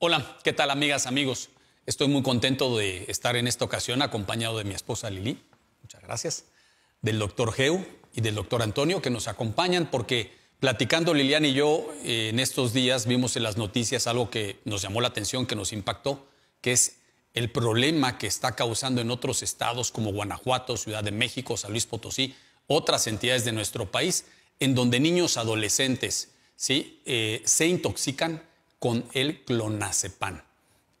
Hola, ¿qué tal amigas, amigos? Estoy muy contento de estar en esta ocasión acompañado de mi esposa Lili, muchas gracias, del doctor Geu y del doctor Antonio que nos acompañan porque platicando Lilian y yo eh, en estos días vimos en las noticias algo que nos llamó la atención, que nos impactó, que es el problema que está causando en otros estados como Guanajuato, Ciudad de México, San Luis Potosí, otras entidades de nuestro país, en donde niños adolescentes ¿sí? Eh, se intoxican con el clonazepam.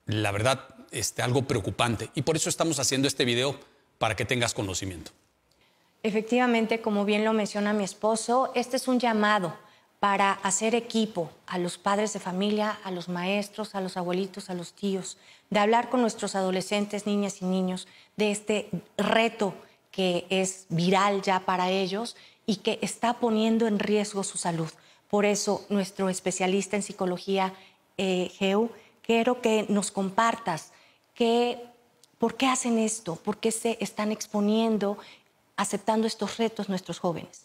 La verdad, este, algo preocupante. Y por eso estamos haciendo este video para que tengas conocimiento. Efectivamente, como bien lo menciona mi esposo, este es un llamado para hacer equipo a los padres de familia, a los maestros, a los abuelitos, a los tíos, de hablar con nuestros adolescentes, niñas y niños de este reto que es viral ya para ellos y que está poniendo en riesgo su salud. Por eso nuestro especialista en psicología eh, quiero que nos compartas que, por qué hacen esto, por qué se están exponiendo aceptando estos retos nuestros jóvenes.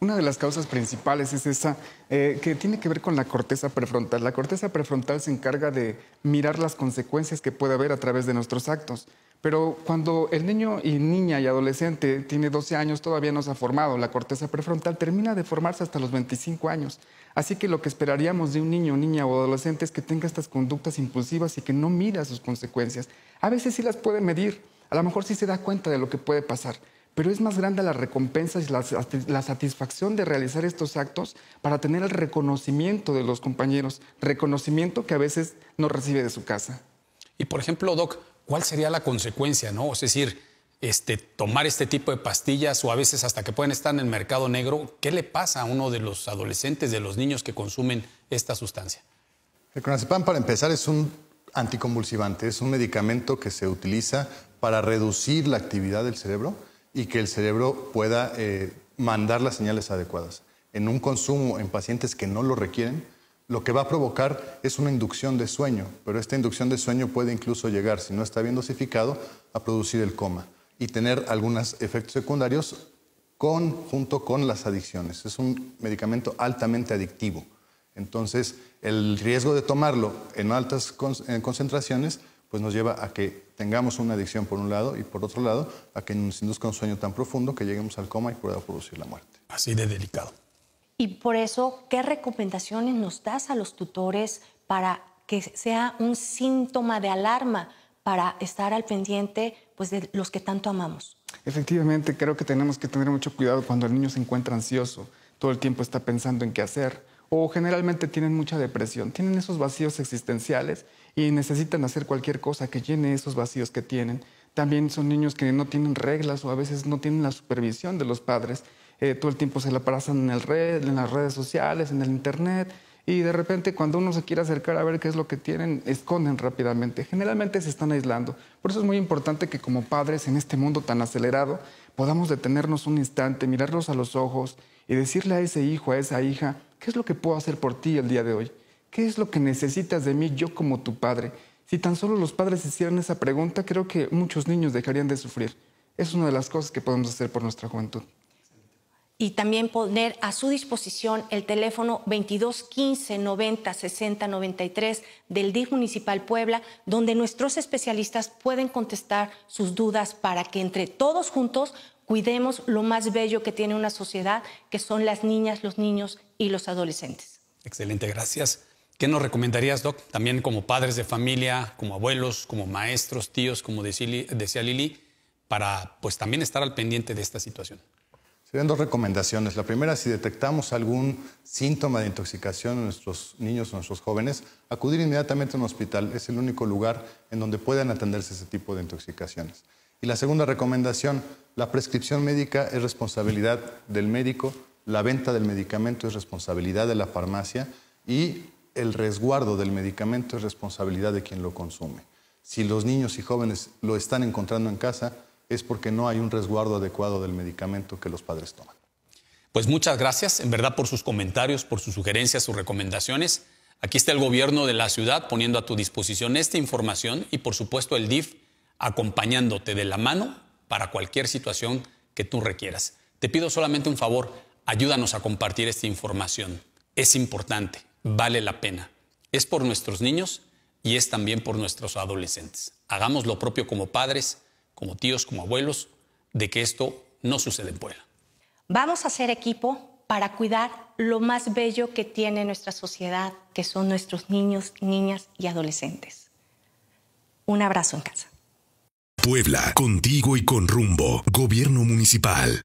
Una de las causas principales es esa eh, que tiene que ver con la corteza prefrontal. La corteza prefrontal se encarga de mirar las consecuencias que puede haber a través de nuestros actos. Pero cuando el niño y niña y adolescente tiene 12 años, todavía no se ha formado. La corteza prefrontal termina de formarse hasta los 25 años. Así que lo que esperaríamos de un niño, niña o adolescente es que tenga estas conductas impulsivas y que no mira sus consecuencias. A veces sí las puede medir, a lo mejor sí se da cuenta de lo que puede pasar, pero es más grande la recompensa y la, satisfacción de realizar estos actos para tener el reconocimiento de los compañeros, reconocimiento que a veces no recibe de su casa. Y por ejemplo, Doc, ¿cuál sería la consecuencia, no? Es decir, este, tomar este tipo de pastillas o a veces hasta que pueden estar en el mercado negro, ¿qué le pasa a uno de los adolescentes, de los niños que consumen esta sustancia? El clonazepam, para empezar, es un anticonvulsivante, es un medicamento que se utiliza para reducir la actividad del cerebro y que el cerebro pueda eh, mandar las señales adecuadas. En un consumo en pacientes que no lo requieren, lo que va a provocar es una inducción de sueño, pero esta inducción de sueño puede incluso llegar, si no está bien dosificado, a producir el coma y tener algunos efectos secundarios junto con las adicciones. Es un medicamento altamente adictivo. Entonces, el riesgo de tomarlo en altas concentraciones pues nos lleva a que tengamos una adicción por un lado y por otro lado a que nos induzca un sueño tan profundo que lleguemos al coma y pueda producir la muerte. Así de delicado. Y por eso, ¿qué recomendaciones nos das a los tutores para que sea un síntoma de alarma para estar al pendiente pues, de los que tanto amamos? Efectivamente, creo que tenemos que tener mucho cuidado cuando el niño se encuentra ansioso, todo el tiempo está pensando en qué hacer, o generalmente tienen mucha depresión, tienen esos vacíos existenciales y necesitan hacer cualquier cosa que llene esos vacíos que tienen. También son niños que no tienen reglas o a veces no tienen la supervisión de los padres. Eh, todo el tiempo se la pasan en, el red, en las redes sociales, en el internet, y de repente cuando uno se quiere acercar a ver qué es lo que tienen, esconden rápidamente. Generalmente se están aislando. Por eso es muy importante que como padres en este mundo tan acelerado podamos detenernos un instante, mirarlos a los ojos y decirle a ese hijo, a esa hija, ¿Qué es lo que puedo hacer por ti el día de hoy? ¿Qué es lo que necesitas de mí yo como tu padre? Si tan solo los padres hicieran esa pregunta, creo que muchos niños dejarían de sufrir. Es una de las cosas que podemos hacer por nuestra juventud. Y también poner a su disposición el teléfono 22 15 90 60 93 del DIF Municipal Puebla, donde nuestros especialistas pueden contestar sus dudas para que entre todos juntos cuidemos lo más bello que tiene una sociedad, que son las niñas, los niños y los adolescentes. Excelente, gracias. ¿Qué nos recomendarías, Doc? También como padres de familia, como abuelos, como maestros, tíos, como decía Lili, para pues también estar al pendiente de esta situación. Serían dos recomendaciones. La primera, si detectamos algún síntoma de intoxicación en nuestros niños o nuestros jóvenes, acudir inmediatamente a un hospital. Es el único lugar en donde puedan atenderse ese tipo de intoxicaciones. Y la segunda recomendación, la prescripción médica es responsabilidad del médico, la venta del medicamento es responsabilidad de la farmacia y el resguardo del medicamento es responsabilidad de quien lo consume. Si los niños y jóvenes lo están encontrando en casa, es porque no hay un resguardo adecuado del medicamento que los padres toman. Pues muchas gracias, en verdad, por sus comentarios, por sus sugerencias, sus recomendaciones. Aquí está el gobierno de la ciudad poniendo a tu disposición esta información y, por supuesto, el DIF acompañándote de la mano para cualquier situación que tú requieras. Te pido solamente un favor, ayúdanos a compartir esta información. Es importante, vale la pena. Es por nuestros niños y es también por nuestros adolescentes. Hagamos lo propio como padres, como tíos, como abuelos, de que esto no suceda en Puebla. Vamos a ser equipo para cuidar lo más bello que tiene nuestra sociedad, que son nuestros niños, niñas y adolescentes. Un abrazo en casa. Puebla, contigo y con rumbo. Gobierno municipal.